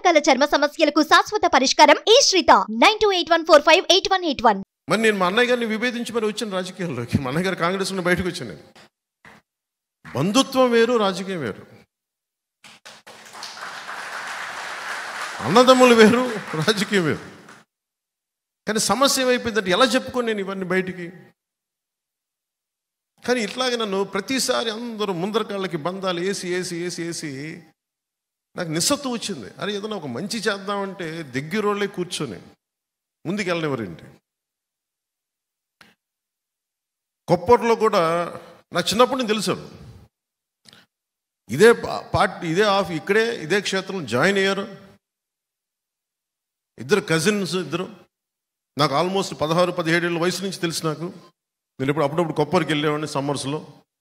రకాల చర్మ సమస్యలకు శాశ్వత పరిష్కారం ఈ Sritha nine two eight one four five eight one eight one మరి నేను మా అన్నయ్య గారిని విభేదించి మరి వచ్చాను రాజకీయాల్లోకి మా అన్నయ్య గారు కాంగ్రెస్ నుండి బయటకు వచ్చాను నేను బంధుత్వం వేరు రాజకీయం వేరు అన్నదమ్ములు వేరు రాజకీయం వేరు కానీ సమస్య ఏమైపోయిందంటే ఎలా చెప్పుకో నేను ఇవన్నీ బయటికి కానీ ఇట్లాగే నన్ను ప్రతిసారి అందరూ ముందరకాళ్ళకి బంధాలు వేసి వేసి వేసి వేసి నాకు నిస్సత్తు వచ్చింది అరే ఏదైనా ఒక మంచి చేద్దామంటే దగ్గరోళ్ళే కూర్చొని ముందుకెళ్ళనివ్వరేంటి కొప్పట్లో కూడా నా చిన్నప్పటి నుంచి తెలుసు ఇదే పార్టీ ఇదే ఆఫ్ ఇక్కడే ఇదే క్షేత్రం జాయిన్ అయ్యారు ఇద్దరు కజిన్స్ ఇద్దరు నాకు ఆల్మోస్ట్ పదహారు పదిహేడు ఏళ్ళ వయసు నుంచి తెలుసు నాకు నేను ఇప్పుడు అప్పుడప్పుడు కొప్పరికి వెళ్ళేవాడిని సమ్మర్స్లో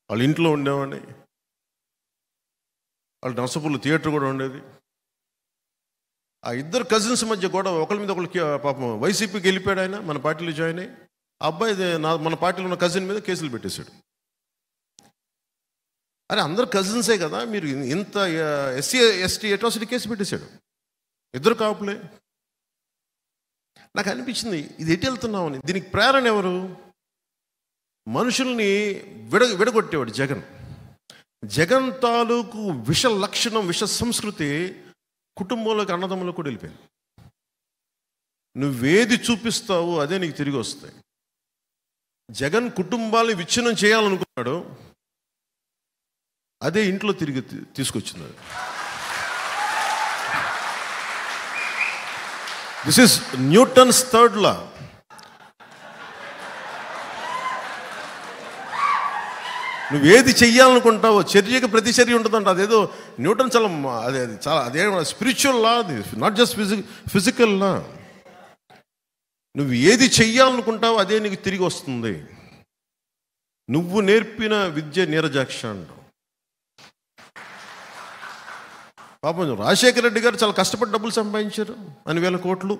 వాళ్ళ ఇంట్లో ఉండేవాడిని వాళ్ళ నరసపూర్లో థియేటర్ కూడా ఉండేది ఆ ఇద్దరు కజిన్స్ మధ్య కూడా ఒకరి మీద ఒకరికి పాపం వైసీపీకి వెళ్ళిపోయాడు ఆయన మన పార్టీలో జాయిన్ అయ్యి అబ్బాయి నా మన పార్టీలో ఉన్న కజిన్ మీద కేసులు పెట్టేశాడు అరే అందరు కజిన్సే కదా మీరు ఇంత ఎస్సీ ఎస్టీ అట్రాసిటీ కేసు పెట్టేశాడు ఇద్దరు కాపులే నాకు అనిపించింది ఇది ఎటు వెళ్తున్నామని దీనికి ప్రేరణ ఎవరు మనుషుల్ని విడ విడగొట్టేవాడు జగన్ జగన్ తాలూకు విష లక్షణం విష సంస్కృతి కుటుంబంలోకి అన్నదమ్ములకు కూడా వెళ్ళిపోయింది నువ్వేది చూపిస్తావు అదే నీకు తిరిగి వస్తాయి జగన్ కుటుంబాన్ని విచ్ఛిన్నం చేయాలనుకున్నాడు అదే ఇంట్లో తిరిగి తీసుకొచ్చింది this is Newton's third law నువ్వు ఏది చెయ్యాలనుకుంటావో చర్యకి ప్రతి చర్య ఉంటుందంట అదేదో న్యూటన్ చాలా అదే చాలా అదే స్పిరిచువల్ లా అది not just physic physical law నువ్వు ఏది చెయ్యాలనుకుంటావో అదే నీకు తిరిగి వస్తుంది నువ్వు నేర్పిన విద్య నీరజాక్ష అంట పాపం రాజశేఖర రెడ్డి గారు చాలా కష్టపడి డబ్బులు సంపాదించారు అని వేల కోట్లు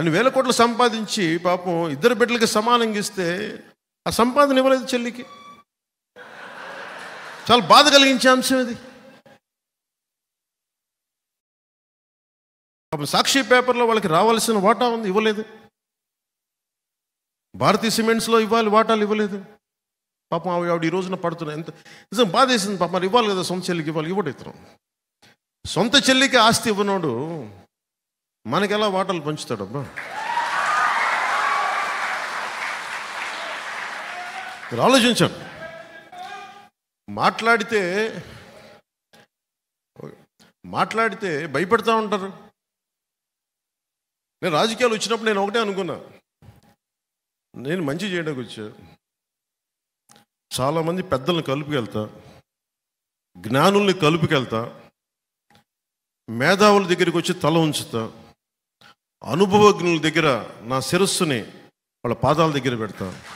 అని వేల కోట్లు సంపాదించి పాపం ఇద్దరు బిడ్డలకి సమానంగా ఇస్తే ఆ సంపాదన ఇవ్వలేదు చెల్లికి చాలా బాధ కలిగించే అంశం ఇది సాక్షి పేపర్లో వాళ్ళకి రావాల్సిన వాటా ఉంది ఇవ్వలేదు భారతీ సిమెంట్స్లో ఇవ్వాలి వాటాలు ఇవ్వలేదు పాపం ఆవిడ ఆవిడ ఈ రోజున పడుతున్నాయి ఎంత నిజం బాధ వేసింది పాప మరి ఇవ్వాలి కదా సొంత చెల్లికి ఇవ్వాలి ఇవ్వడం ఇతను సొంత చెల్లికి ఆస్తి ఇవ్వనోడు మనకెలా వాటాలు పంచుతాడబ్బా మీరు ఆలోచించండి మాట్లాడితే మాట్లాడితే భయపెడతా ఉంటారు నేను రాజకీయాలు వచ్చినప్పుడు నేను ఒకటే అనుకున్నా నేను మంచి చేయడానికి వచ్చా చాలామంది పెద్దలను కలుపుకెళ్తా జ్ఞానుల్ని కలుపుకెళ్తా మేధావుల దగ్గరికి వచ్చి తల ఉంచుతా అనుభవజ్ఞుల దగ్గర నా శిరస్సుని వాళ్ళ పాదాల దగ్గర పెడతాను